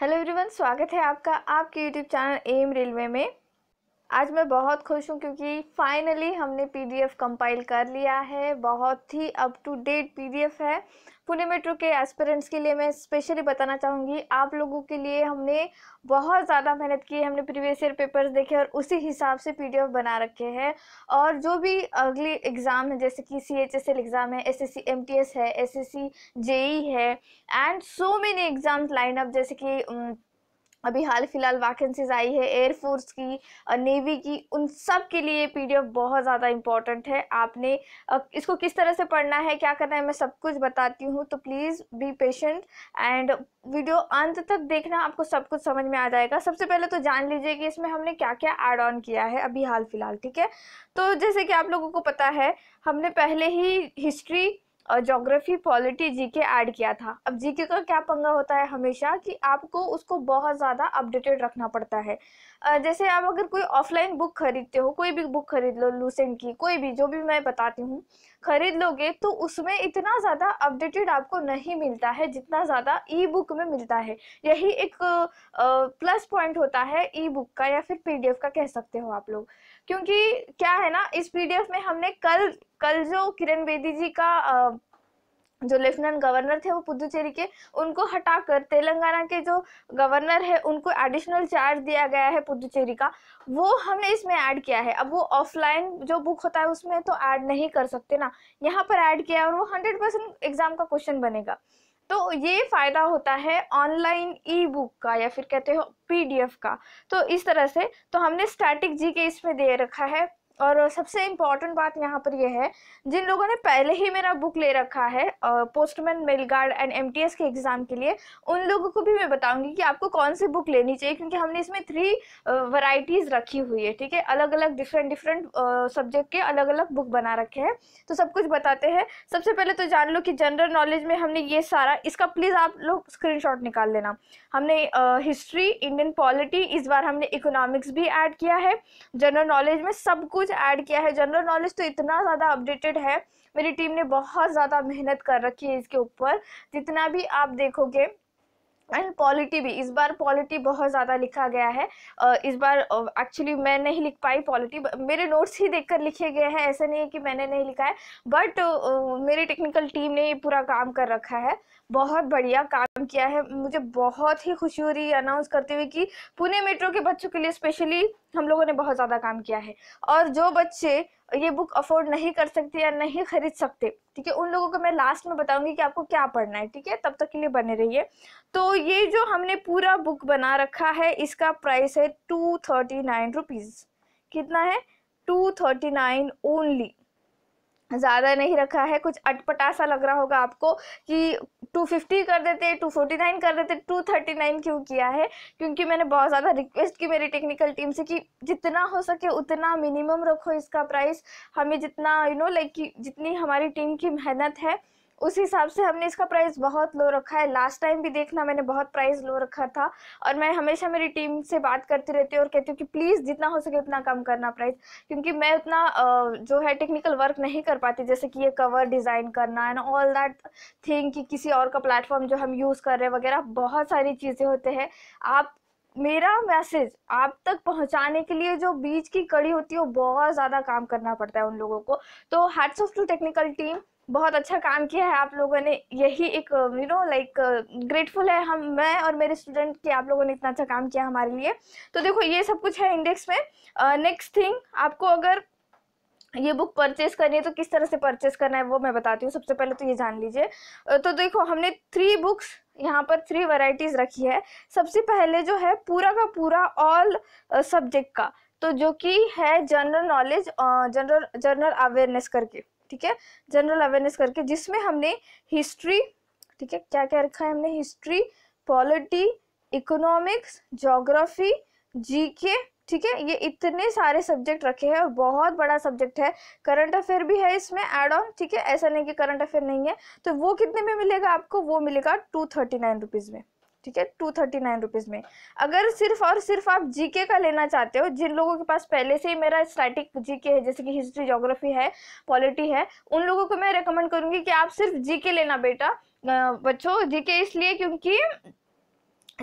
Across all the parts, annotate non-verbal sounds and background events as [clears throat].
hello everyone स्वागत है आपका आपके यूट्यूब चैनल एम रेलवे में आज मैं बहुत खुश हूँ क्योंकि फाइनली हमने पीडीएफ कंपाइल कर लिया है बहुत ही अप टू डेट पीडीएफ है पुणे मेट्रो के एस्पिरेंट्स के लिए मैं स्पेशली बताना चाहूँगी आप लोगों के लिए हमने बहुत ज़्यादा मेहनत की है हमने प्रीवियस ईयर पेपर्स देखे और उसी हिसाब से पीडीएफ बना रखे हैं और जो भी अगली एग्ज़ाम है जैसे कि C H S L exam है S S C M T S है S S C J E है and so many exams line up जैसे कि अभी हाल फिलहाल वैकेंसीज आई है एयरफोर्स की नेवी की उन सब के लिए पीडीएफ बहुत ज़्यादा इम्पॉर्टेंट है आपने इसको किस तरह से पढ़ना है क्या करना है मैं सब कुछ बताती हूँ तो please be patient and video अंत तक देखना आपको सब कुछ समझ में आ जाएगा सबसे पहले तो जान लीजिए कि इसमें हमने क्या क्या ऐड ऑन किया है अभी हाल फिलहाल ठीक है तो जैसे कि आप लोगों को पता है हमने पहले ही history geography polity GK add किया था अब जीके का क्या पंगा होता है हमेशा कि आपको उसको बहुत ज़्यादा अपडेटेड रखना पड़ता है जैसे आप अगर कोई ऑफलाइन बुक खरीदते हो कोई भी बुक खरीद लो लूसेंट की कोई भी जो भी मैं बताती हूँ खरीद लोगे तो उसमें इतना ज़्यादा अपडेटेड आपको नहीं मिलता है जितना ज़्यादा ई बुक में मिलता है यही एक प्लस पॉइंट होता है ई बुक का या फिर पी का कह सकते हो आप लोग क्योंकि क्या है ना इस पीडीएफ में हमने कल कल जो किरण बेदी जी का जो लेफ्टिनेंट गवर्नर थे वो पुदुचेरी के उनको हटाकर तेलंगाना के जो गवर्नर है उनको एडिशनल चार्ज दिया गया है पुदुचेरी का वो हमने इसमें ऐड किया है अब वो ऑफलाइन जो बुक होता है उसमें तो ऐड नहीं कर सकते ना यहाँ पर ऐड किया है और वो हंड्रेड परसेंट एग्जाम का क्वेश्चन बनेगा तो ये फ़ायदा होता है ऑनलाइन ई बुक का या फिर कहते हो पीडीएफ का तो इस तरह से तो हमने स्टैटिक जी के इसमें दे रखा है और सबसे इम्पॉर्टेंट बात यहाँ पर यह है जिन लोगों ने पहले ही मेरा बुक ले रखा है postman mail guard and M के एग्ज़ाम के लिए उन लोगों को भी मैं बताऊंगी कि आपको कौन सी बुक लेनी चाहिए क्योंकि हमने इसमें थ्री वैरायटीज़ रखी हुई है ठीक है अलग अलग डिफरेंट डिफरेंट सब्जेक्ट के अलग अलग बुक बना रखे हैं तो सब कुछ बताते हैं सबसे पहले तो जान लो कि जनरल नॉलेज में हमने ये सारा इसका प्लीज़ आप लोग स्क्रीन निकाल लेना हमने हिस्ट्री इंडियन पॉलिटी इस बार हमने इकोनॉमिक्स भी ऐड किया है जनरल नॉलेज में सब कुछ कुछ ऐड किया है जनरल नॉलेज तो इतना ज़्यादा अपडेटेड है मेरी टीम ने बहुत ज़्यादा मेहनत कर रखी है इसके ऊपर जितना भी आप देखोगे एंड पॉलिटी भी इस बार पॉलिटी बहुत ज़्यादा लिखा गया है इस बार एक्चुअली मैं नहीं लिख पाई पॉलिटी मेरे नोट्स ही देखकर लिखे गए हैं ऐसा नहीं है कि मैंने नहीं लिखा है बट मेरी टेक्निकल टीम ने ये पूरा काम कर रखा है बहुत बढ़िया काम किया है मुझे बहुत ही खुशी हो रही है अनाउंस करते हुए कि पुणे मेट्रो के बच्चों के लिए स्पेशली हम लोगों ने बहुत ज़्यादा काम किया है और जो बच्चे ये बुक अफोर्ड नहीं कर सकते या नहीं खरीद सकते ठीक है उन लोगों को मैं लास्ट में बताऊंगी कि आपको क्या पढ़ना है ठीक है तब तक के लिए बने रहिए तो ये जो हमने पूरा बुक बना रखा है इसका प्राइस है टू थर्टी नाइन रुपीज़ कितना है टू थर्टी नाइन ओनली ज़्यादा नहीं रखा है कुछ अटपटा सा लग रहा होगा आपको कि 250 कर देते 249 कर देते 239 क्यों किया है क्योंकि मैंने बहुत ज़्यादा रिक्वेस्ट की मेरी टेक्निकल टीम से कि जितना हो सके उतना मिनिमम रखो इसका प्राइस हमें जितना यू नो लाइक कि जितनी हमारी टीम की मेहनत है उस हिसाब से हमने इसका प्राइस बहुत लो रखा है लास्ट टाइम भी देखना मैंने बहुत प्राइस लो रखा था और मैं हमेशा मेरी टीम से बात करती रहती हूँ और कहती हूँ कि प्लीज़ जितना हो सके उतना कम करना प्राइस क्योंकि मैं उतना जो है टेक्निकल वर्क नहीं कर पाती जैसे कि ये कवर डिज़ाइन करना एंड ऑल दैट थिंग कि किसी और का प्लेटफॉर्म जो हम यूज़ कर रहे हैं वगैरह बहुत सारी चीज़ें होते हैं आप मेरा मैसेज आप तक पहुंचाने के लिए जो बीच की कड़ी होती है वो बहुत ज़्यादा काम करना पड़ता है उन लोगों को तो hats off to technical team बहुत अच्छा काम किया है आप लोगों ने यही एक यू नो लाइक ग्रेटफुल है हम मैं और मेरे स्टूडेंट के आप लोगों ने इतना अच्छा काम किया हमारे लिए तो देखो ये सब कुछ है इंडेक्स में नेक्स्ट uh, थिंग आपको अगर ये बुक परचेस करनी है तो किस तरह से परचेस करना है वो मैं बताती हूँ सबसे पहले तो ये जान लीजिए तो देखो हमने थ्री बुक्स यहाँ पर थ्री वैरायटीज़ रखी है सबसे पहले जो है पूरा का पूरा ऑल सब्जेक्ट का तो जो कि है general knowledge general general awareness करके ठीक है जनरल अवेयरनेस करके जिसमें हमने हिस्ट्री ठीक है क्या क्या रखा है हमने history polity economics geography GK ठीक है ये इतने सारे सब्जेक्ट रखे हैं और बहुत बड़ा सब्जेक्ट है करंट अफेयर भी है इसमें एड ऑन ठीक है ऐसा नहीं कि करंट अफेयर नहीं है तो वो कितने में मिलेगा आपको वो मिलेगा टू थर्टी नाइन रुपीज़ में ठीक है टू थर्टी नाइन रुपीज़ में अगर सिर्फ और सिर्फ आप जीके का लेना चाहते हो जिन लोगों के पास पहले से ही मेरा स्टैटिक जीके है जैसे कि हिस्ट्री जोग्राफी है पॉलिटी है उन लोगों को मैं रिकमेंड करूँगी कि आप सिर्फ जीके लेना बेटा बच्चों जीके इसलिए क्योंकि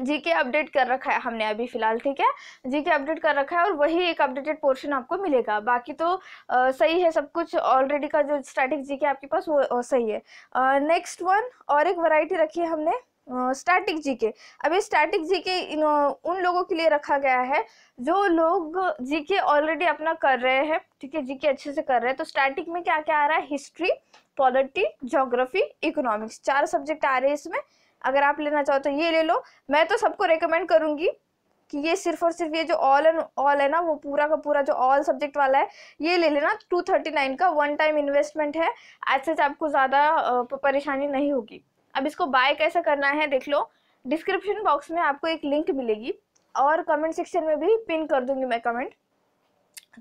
जी के अपडेट कर रखा है हमने अभी फिलहाल ठीक है जी के अपडेट कर रखा है और वही एक अपडेटेड पोर्शन आपको मिलेगा बाकी तो आ, सही है सब कुछ ऑलरेडी का जो स्टैटिक जी के आपके पास वो, वो सही है नेक्स्ट वन और एक वैरायटी रखी है हमने स्टैटिक जीके अब ये स्टैटिक जीके उन लोगों के लिए रखा गया है जो लोग जीके ऑलरेडी अपना कर रहे हैं ठीक है जीके अच्छे से कर रहे हैं तो स्टैटिक में क्या क्या आ रहा है हिस्ट्री पॉलिटी जोग्राफी इकोनॉमिक्स चार सब्जेक्ट आ रहे हैं इसमें अगर आप लेना चाहो तो ये ले लो मैं तो सबको रिकमेंड करूँगी कि ये सिर्फ और सिर्फ ये जो ऑल एंड ऑल है ना वो पूरा का पूरा जो ऑल सब्जेक्ट वाला है ये ले लेना टू थर्टी नाइन का वन टाइम इन्वेस्टमेंट है ऐसे से आपको ज़्यादा परेशानी नहीं होगी अब इसको बाय कैसे करना है देख लो डिस्क्रिप्शन बॉक्स में आपको एक लिंक मिलेगी और कमेंट सेक्शन में भी पिन कर दूंगी मैं कमेंट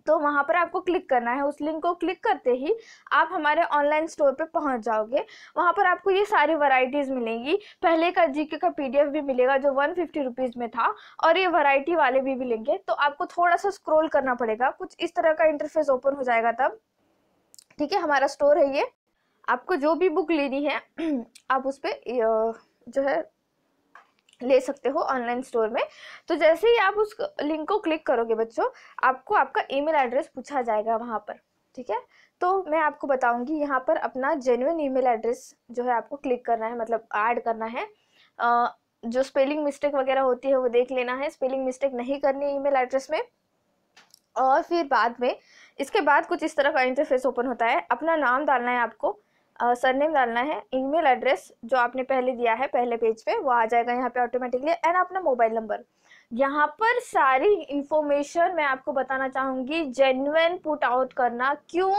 तो वहाँ पर आपको क्लिक करना है उस लिंक को क्लिक करते ही आप हमारे ऑनलाइन स्टोर पर पहुँच जाओगे वहाँ पर आपको ये सारी वैरायटीज़ मिलेंगी पहले का जीके का पीडीएफ भी मिलेगा जो वन फिफ्टी रुपीज़ में था और ये वैरायटी वाले भी मिलेंगे तो आपको थोड़ा सा स्क्रोल करना पड़ेगा कुछ इस तरह का इंटरफेस ओपन हो जाएगा तब ठीक है हमारा स्टोर है ये आपको जो भी बुक लेनी है [clears throat] आप उस पर जो है ले सकते हो ऑनलाइन स्टोर में तो जैसे ही आप उस लिंक को क्लिक करोगे बच्चों आपको आपका ईमेल एड्रेस पूछा जाएगा वहाँ पर ठीक है तो मैं आपको बताऊंगी यहाँ पर अपना जेन्यून ईमेल एड्रेस जो है आपको क्लिक करना है मतलब ऐड करना है जो स्पेलिंग मिस्टेक वगैरह होती है वो देख लेना है स्पेलिंग मिस्टेक नहीं करनी है ईमेल एड्रेस में और फिर बाद में इसके बाद कुछ इस तरह का इंटरफेस ओपन होता है अपना नाम डालना है आपको सरनेम डालना है ईमेल एड्रेस जो आपने पहले दिया है पहले पेज पे वो आ जाएगा यहाँ पे ऑटोमेटिकली एंड अपना मोबाइल नंबर यहाँ पर सारी इंफॉर्मेशन मैं आपको बताना चाहूँगी जेन्युन पुट आउट करना क्यों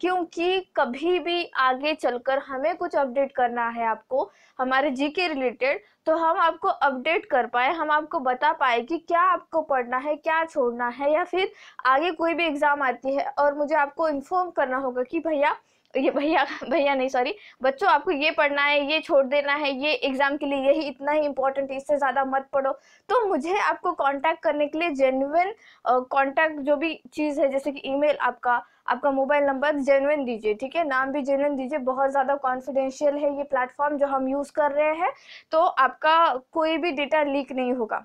क्योंकि कभी भी आगे चलकर हमें कुछ अपडेट करना है आपको हमारे जी के रिलेटेड तो हम आपको अपडेट कर पाए हम आपको बता पाए कि क्या आपको पढ़ना है क्या छोड़ना है या फिर आगे कोई भी एग्ज़ाम आती है और मुझे आपको इन्फॉर्म करना होगा कि भैया ये भैया भैया नहीं सॉरी बच्चों आपको ये पढ़ना है ये छोड़ देना है ये एग्जाम के लिए यही इतना ही इंपॉर्टेंट है इससे ज़्यादा मत पढ़ो तो मुझे आपको कांटेक्ट करने के लिए जेन्युन कांटेक्ट जो भी चीज़ है जैसे कि ईमेल आपका आपका मोबाइल नंबर जेनुइन दीजिए ठीक है नाम भी जेनुइन दीजिए बहुत ज़्यादा कॉन्फिडेंशियल है ये प्लेटफॉर्म जो हम यूज़ कर रहे हैं तो आपका कोई भी डेटा लीक नहीं होगा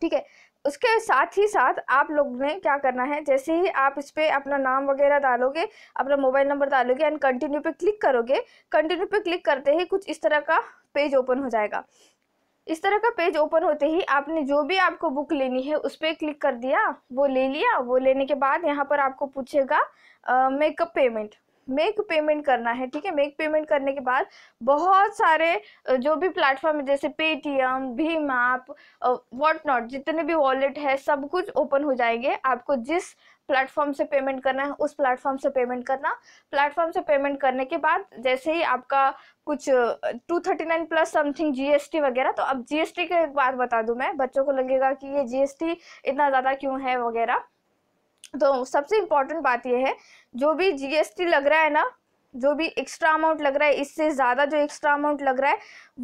ठीक है उसके साथ ही साथ आप लोग ने क्या करना है जैसे ही आप इस पर अपना नाम वगैरह डालोगे अपना मोबाइल नंबर डालोगे एंड कंटिन्यू पे क्लिक करोगे कंटिन्यू पे क्लिक करते ही कुछ इस तरह का पेज ओपन हो जाएगा इस तरह का पेज ओपन होते ही आपने जो भी आपको बुक लेनी है उस पर क्लिक कर दिया वो ले लिया वो लेने के बाद यहाँ पर आपको पूछेगा मेकअप पेमेंट मेक पेमेंट करना है ठीक है मेक पेमेंट करने के बाद बहुत सारे जो भी प्लेटफॉर्म है जैसे पेटीएम भीम ऐप वॉट नॉट जितने भी वॉलेट है सब कुछ ओपन हो जाएंगे आपको जिस प्लेटफॉर्म से पेमेंट करना है उस प्लेटफॉर्म से पेमेंट करना प्लेटफॉर्म से पेमेंट करने के बाद जैसे ही आपका कुछ two thirty nine plus something GST वगैरह तो अब जीएसटी के एक बार बता दूं मैं बच्चों को लगेगा कि ये जीएसटी इतना ज़्यादा क्यों है वगैरह तो सबसे इम्पॉर्टेंट बात यह है जो भी जीएसटी लग रहा है ना जो भी एक्स्ट्रा अमाउंट लग रहा है इससे ज़्यादा जो एक्स्ट्रा अमाउंट लग रहा है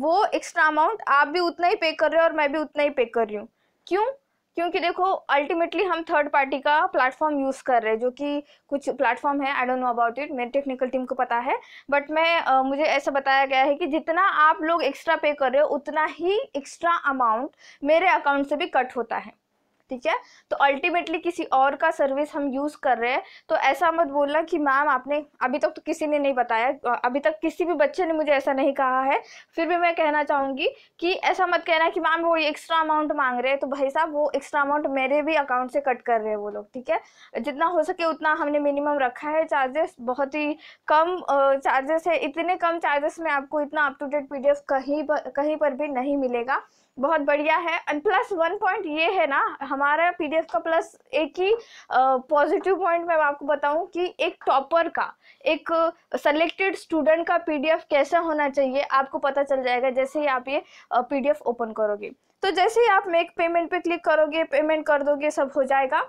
वो एक्स्ट्रा अमाउंट आप भी उतना ही पे कर रहे हो और मैं भी उतना ही पे कर रही हूँ क्यों क्योंकि देखो अल्टीमेटली हम थर्ड पार्टी का प्लेटफॉर्म यूज़ कर रहे हैं जो कि कुछ प्लेटफॉर्म है I don't know about it मेरे टेक्निकल टीम को पता है बट मैं आ, मुझे ऐसा बताया गया है कि जितना आप लोग एक्स्ट्रा पे कर रहे हो उतना ही एक्स्ट्रा अमाउंट मेरे अकाउंट से भी कट होता है ठीक है तो अल्टीमेटली किसी और का सर्विस हम यूज़ कर रहे हैं तो ऐसा मत बोलना कि मैम आपने अभी तक तो किसी ने नहीं बताया अभी तक किसी भी बच्चे ने मुझे ऐसा नहीं कहा है फिर भी मैं कहना चाहूँगी कि ऐसा मत कहना कि मैम वो एक्स्ट्रा अमाउंट मांग रहे हैं तो भाई साहब वो एक्स्ट्रा अमाउंट मेरे भी अकाउंट से कट कर रहे हैं वो लोग ठीक है जितना हो सके उतना हमने मिनिमम रखा है चार्जेस बहुत ही कम चार्जेस है इतने कम चार्जेस में आपको इतना अप टू डेट पी कहीं पर कहीं पर भी नहीं मिलेगा बहुत बढ़िया है एंड प्लस वन पॉइंट ये है ना हमारा पीडीएफ का प्लस एक ही पॉजिटिव पॉइंट मैं आपको बताऊं कि एक टॉपर का एक सेलेक्टेड स्टूडेंट का पीडीएफ कैसा होना चाहिए आपको पता चल जाएगा जैसे ही आप ये पीडीएफ ओपन करोगे तो जैसे ही आप मेक पेमेंट पे क्लिक करोगे पेमेंट कर दोगे सब हो जाएगा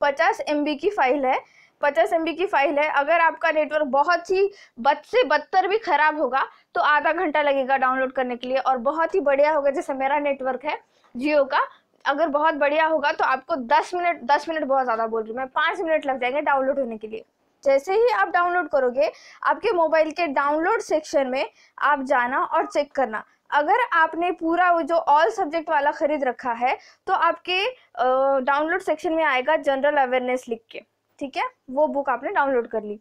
पचास एम की फाइल है पचास एम की फाइल है अगर आपका नेटवर्क बहुत ही बद से बदतर भी खराब होगा तो आधा घंटा लगेगा डाउनलोड करने के लिए और बहुत ही बढ़िया होगा जैसे मेरा नेटवर्क है जियो का अगर बहुत बढ़िया होगा तो आपको दस मिनट दस मिनट बहुत ज़्यादा बोल रही हूँ मैं पाँच मिनट लग जाएंगे डाउनलोड होने के लिए जैसे ही आप डाउनलोड करोगे आपके मोबाइल के डाउनलोड सेक्शन में आप जाना और चेक करना अगर आपने पूरा वो जो ऑल सब्जेक्ट वाला खरीद रखा है तो आपके डाउनलोड सेक्शन में आएगा जनरल अवेयरनेस लिख के ठीक है वो बुक आपने डाउनलोड कर ली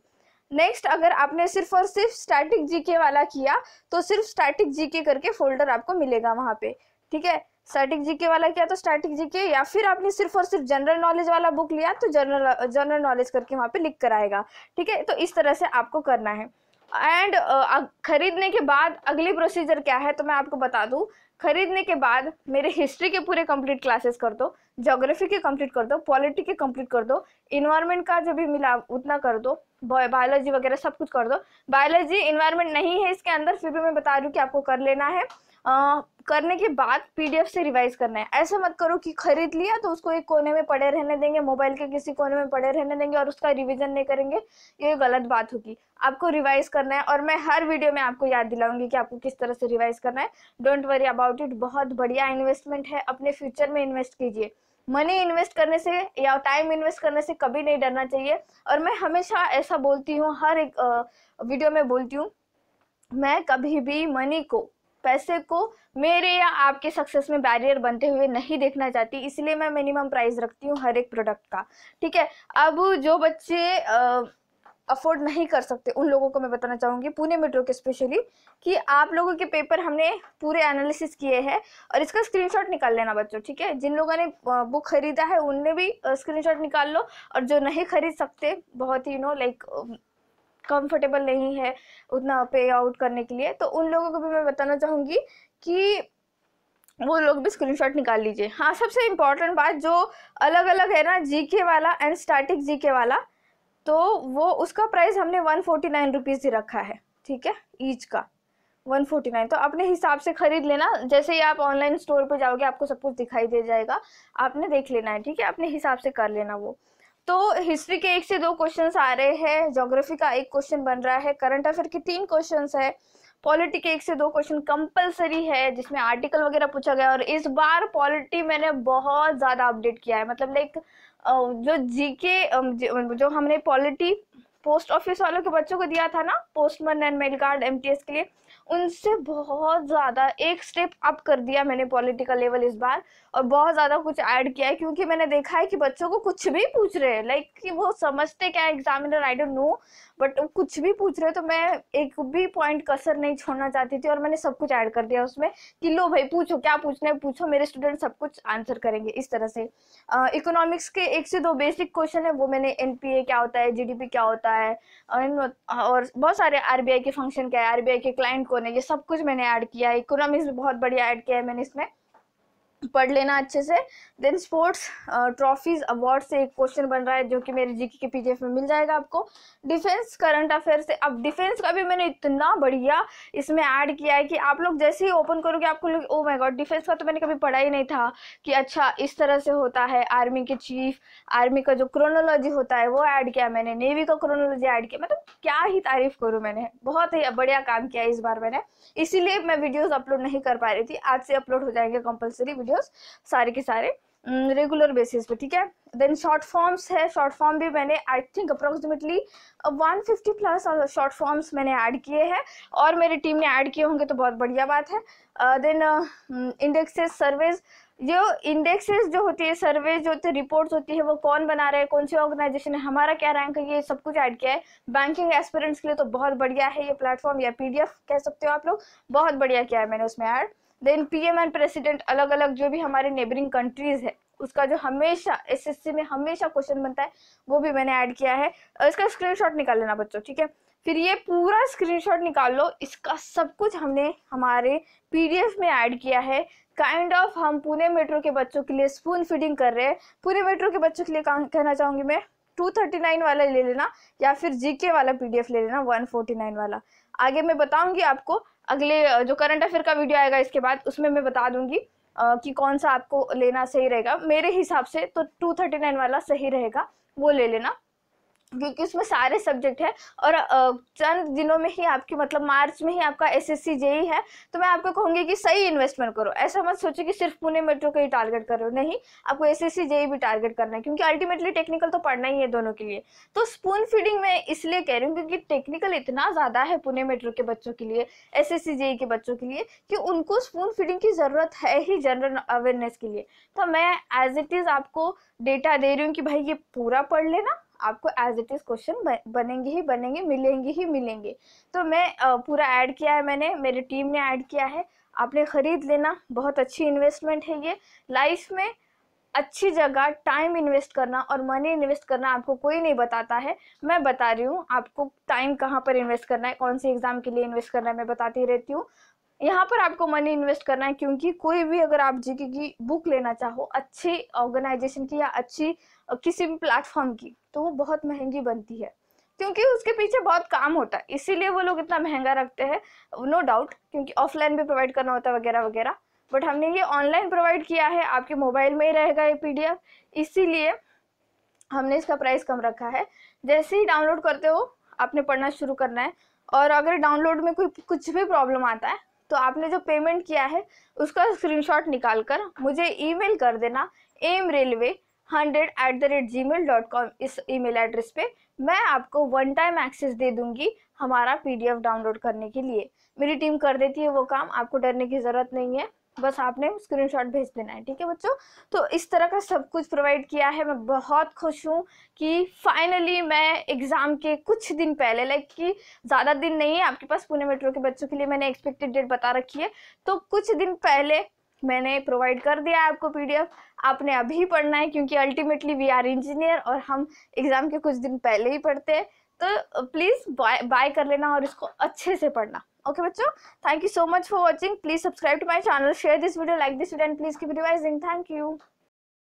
नेक्स्ट अगर आपने सिर्फ और सिर्फ स्टैटिक जीके वाला किया तो सिर्फ स्टैटिक जीके करके फोल्डर आपको मिलेगा वहाँ पे ठीक है स्टैटिक जीके वाला किया तो स्टैटिक जीके या फिर आपने सिर्फ और सिर्फ जनरल नॉलेज वाला बुक लिया तो जनरल जनरल नॉलेज करके वहाँ पे लिख कर आएगा ठीक है तो इस तरह से आपको करना है एंड uh, खरीदने के बाद अगली प्रोसीजर क्या है तो मैं आपको बता दूं खरीदने के बाद मेरे हिस्ट्री के पूरे कंप्लीट क्लासेस कर दो जोग्राफी के कंप्लीट कर दो पॉलिटी के कंप्लीट कर दो इन्वायरमेंट का जो भी मिला उतना कर दो बायोलॉजी वगैरह सब कुछ कर दो बायोलॉजी इन्वायरमेंट नहीं है इसके अंदर फिर भी मैं बता रही हूँ कि आपको कर लेना है करने के बाद पीडीएफ से रिवाइज करना है ऐसा मत करो कि खरीद लिया तो उसको एक कोने में पड़े रहने देंगे मोबाइल के किसी कोने में पड़े रहने देंगे और उसका रिवीजन नहीं करेंगे ये गलत बात होगी आपको रिवाइज करना है और मैं हर वीडियो में आपको याद दिलाऊंगी कि आपको किस तरह से रिवाइज करना है डोंट वरी अबाउट इट बहुत बढ़िया इन्वेस्टमेंट है अपने फ्यूचर में इन्वेस्ट कीजिए मनी इन्वेस्ट करने से या टाइम इन्वेस्ट करने से कभी नहीं डरना चाहिए और मैं हमेशा ऐसा बोलती हूँ हर एक वीडियो में बोलती हूँ मैं कभी भी मनी को पैसे को मेरे या आपके सक्सेस में बैरियर बनते हुए नहीं देखना चाहती इसलिए मैं मिनिमम प्राइस रखती हूँ हर एक प्रोडक्ट का ठीक है अब जो बच्चे अफोर्ड नहीं कर सकते उन लोगों को मैं बताना चाहूँगी पुणे मेट्रो के स्पेशली कि आप लोगों के पेपर हमने पूरे एनालिसिस किए हैं और इसका स्क्रीनशॉट निकाल लेना बच्चों ठीक है जिन लोगों ने बुक खरीदा है उनने भी स्क्रीनशॉट निकाल लो और जो नहीं खरीद सकते बहुत ही यू नो लाइक कंफर्टेबल नहीं है उतना पे आउट करने के लिए तो उन लोगों को भी मैं बताना चाहूँगी कि वो लोग भी स्क्रीनशॉट निकाल लीजिए हाँ सबसे इम्पॉर्टेंट बात जो अलग अलग है ना जीके वाला एंड स्टैटिक जीके वाला तो वो उसका प्राइस हमने वन फोर्टी नाइन रुपीज़ ही रखा है ठीक है ईच का वन फोर्टी नाइन तो अपने हिसाब से खरीद लेना जैसे ही आप ऑनलाइन स्टोर पर जाओगे आपको सब कुछ दिखाई दे जाएगा आपने देख लेना है ठीक है अपने हिसाब से कर लेना वो तो हिस्ट्री के एक से दो क्वेश्चन आ रहे हैं जोग्राफी का एक क्वेश्चन बन रहा है करंट अफेयर के तीन क्वेश्चन है पॉलिटी के एक से दो क्वेश्चन कंपलसरी है जिसमें आर्टिकल वगैरह पूछा गया और इस बार पॉलिटी मैंने बहुत ज़्यादा अपडेट किया है मतलब लाइक जो जीके जो हमने पॉलिटी पोस्ट ऑफिस वालों के बच्चों को दिया था ना postman and mail guard M के लिए उनसे बहुत ज़्यादा एक स्टेप अप कर दिया मैंने पॉलिटिकल लेवल इस बार और बहुत ज़्यादा कुछ ऐड किया है क्योंकि मैंने देखा है कि बच्चों को कुछ भी पूछ रहे हैं लाइक कि वो समझते क्या examiner I don't know but कुछ भी पूछ रहे तो मैं एक भी पॉइंट कसर नहीं छोड़ना चाहती थी और मैंने सब कुछ ऐड कर दिया उसमें कि लो भाई पूछो क्या पूछना है पूछो मेरे स्टूडेंट सब कुछ आंसर करेंगे इस तरह से इकोनॉमिक्स uh, के एक से दो बेसिक क्वेश्चन है वो मैंने एन क्या होता है जी क्या होता है और बहुत सारे आर के फंक्शन क्या है आर के क्लाइंट ने ये सब कुछ मैंने ऐड किया है इकोनॉमिक्स भी बहुत बढ़िया ऐड किया है मैंने इसमें पढ़ लेना अच्छे से देन स्पोर्ट्स ट्रॉफीज अवार्ड से एक क्वेश्चन बन रहा है जो कि मेरे जीके के पीडीएफ में मिल जाएगा आपको डिफेंस करंट अफेयर से अब डिफेंस का भी मैंने इतना बढ़िया इसमें ऐड किया है कि आप लोग जैसे ही ओपन करोगे आपको लोग ओ माय गॉड डिफेंस का तो मैंने कभी पढ़ा ही नहीं था कि अच्छा इस तरह से होता है आर्मी के चीफ आर्मी का जो क्रोनोलॉजी होता है वो ऐड किया मैंने नेवी का क्रोनोलॉजी ऐड किया मतलब क्या ही तारीफ करूँ मैंने बहुत ही बढ़िया काम किया इस बार मैंने इसीलिए मैं वीडियोज़ अपलोड नहीं कर पा रही थी आज से अपलोड हो जाएंगे कंपल्सरी वीडियो वीडियोस सारे के सारे रेगुलर बेसिस पे ठीक है देन शॉर्ट फॉर्म्स है शॉर्ट फॉर्म भी मैंने I think approximately one fifty plus short forms मैंने ऐड किए हैं और मेरी टीम ने ऐड किए होंगे तो बहुत बढ़िया बात है देन इंडेक्सेस सर्वेज जो इंडेक्सेस जो होती है सर्वे जो होते हैं रिपोर्ट्स होती है वो कौन बना रहे हैं कौन सी ऑर्गेनाइजेशन है हमारा क्या रैंक है ये सब कुछ ऐड किया है बैंकिंग एस्पिरेंट्स के लिए तो बहुत बढ़िया है ये प्लेटफॉर्म या पीडीएफ कह सकते हो आप लोग बहुत बढ़िया किया है मैंने उसमें add then PM and president अलग अलग जो भी हमारे नेबरिंग कंट्रीज है उसका जो हमेशा एसएससी में हमेशा क्वेश्चन बनता है वो भी मैंने ऐड किया है इसका स्क्रीनशॉट निकाल लेना बच्चों ठीक है फिर ये पूरा स्क्रीनशॉट निकाल लो इसका सब कुछ हमने हमारे पीडीएफ में ऐड किया है काइंड kind ऑफ of हम पुणे मेट्रो के बच्चों के लिए स्पून फीडिंग कर रहे हैं पुणे मेट्रो के बच्चों के लिए कहना चाहूंगी मैं 239 वाला ले लेना या फिर जीके वाला पीडीएफ ले लेना 149 वाला आगे मैं बताऊंगी आपको अगले जो करंट अफेयर का वीडियो आएगा इसके बाद उसमें मैं बता दूंगी कि कौन सा आपको लेना सही रहेगा मेरे हिसाब से तो टू थर्टी नाइन वाला सही रहेगा वो ले लेना क्योंकि उसमें सारे सब्जेक्ट है और चंद दिनों में ही आपकी मतलब मार्च में ही आपका एस एस जेई है तो मैं आपको कहूँगी कि सही इन्वेस्टमेंट करो ऐसा मत सोचो कि सिर्फ पुणे मेट्रो का ही टारगेट करो नहीं आपको एस एस जेई भी टारगेट करना है क्योंकि अल्टीमेटली टेक्निकल तो पढ़ना ही है दोनों के लिए तो स्पून फीडिंग मैं इसलिए कह रही हूँ क्योंकि टेक्निकल इतना ज़्यादा है पुणे मेट्रो के बच्चों के लिए एस एस जेई के बच्चों के लिए कि उनको स्पून फीडिंग की ज़रूरत है ही जनरल अवेयरनेस के लिए तो मैं एज इट इज़ आपको डेटा दे रही हूँ कि भाई ये पूरा पढ़ लेना आपको एज इट इज़ क्वेश्चन बनेंगे ही बनेंगे मिलेंगे ही मिलेंगे तो मैं पूरा ऐड किया है मैंने मेरी टीम ने ऐड किया है आपने ख़रीद लेना बहुत अच्छी इन्वेस्टमेंट है ये लाइफ में अच्छी जगह टाइम इन्वेस्ट करना और मनी इन्वेस्ट करना आपको कोई नहीं बताता है मैं बता रही हूँ आपको टाइम कहाँ पर इन्वेस्ट करना है कौन से एग्ज़ाम के लिए इन्वेस्ट करना है मैं बताती रहती हूँ यहाँ पर आपको मनी इन्वेस्ट करना है क्योंकि कोई भी अगर आप जीके की बुक लेना चाहो अच्छी ऑर्गेनाइजेशन की या अच्छी किसी भी प्लेटफॉर्म की तो वो बहुत महंगी बनती है क्योंकि उसके पीछे बहुत काम होता है इसीलिए वो लोग इतना महंगा रखते हैं नो डाउट क्योंकि ऑफलाइन भी प्रोवाइड करना होता है वगैरह वगैरह बट हमने ये ऑनलाइन प्रोवाइड किया है आपके मोबाइल में ही रहेगा ये पी इसीलिए हमने इसका प्राइस कम रखा है जैसे ही डाउनलोड करते हो आपने पढ़ना शुरू करना है और अगर डाउनलोड में कोई कुछ भी प्रॉब्लम आता है तो आपने जो पेमेंट किया है उसका स्क्रीनशॉट निकाल कर मुझे ईमेल कर देना M railway hundred at the rate gmail dot com इस ई मेल एड्रेस पे मैं आपको वन टाइम एक्सेस दे दूंगी हमारा पी डी एफ डाउनलोड करने के लिए मेरी टीम कर देती है वो काम आपको डरने की ज़रूरत नहीं है बस आपने स्क्रीन शॉट भेज देना है ठीक है बच्चों तो इस तरह का सब कुछ प्रोवाइड किया है मैं बहुत खुश हूँ कि फाइनली मैं एग्ज़ाम के कुछ दिन पहले लाइक कि ज़्यादा दिन नहीं है आपके पास पुणे मेट्रो के बच्चों के लिए मैंने एक्सपेक्टेड डेट बता रखी है तो कुछ दिन पहले मैंने प्रोवाइड कर दिया है आपको पीडीएफ आपने अभी पढ़ना है क्योंकि अल्टीमेटली वी आर इंजीनियर और हम एग्ज़ाम के कुछ दिन पहले ही पढ़ते हैं तो प्लीज़ बाय बाय कर लेना और इसको अच्छे से पढ़ना ओके बच्चों thank you so much for watching please subscribe to my channel share this video like this video and please keep revising thank you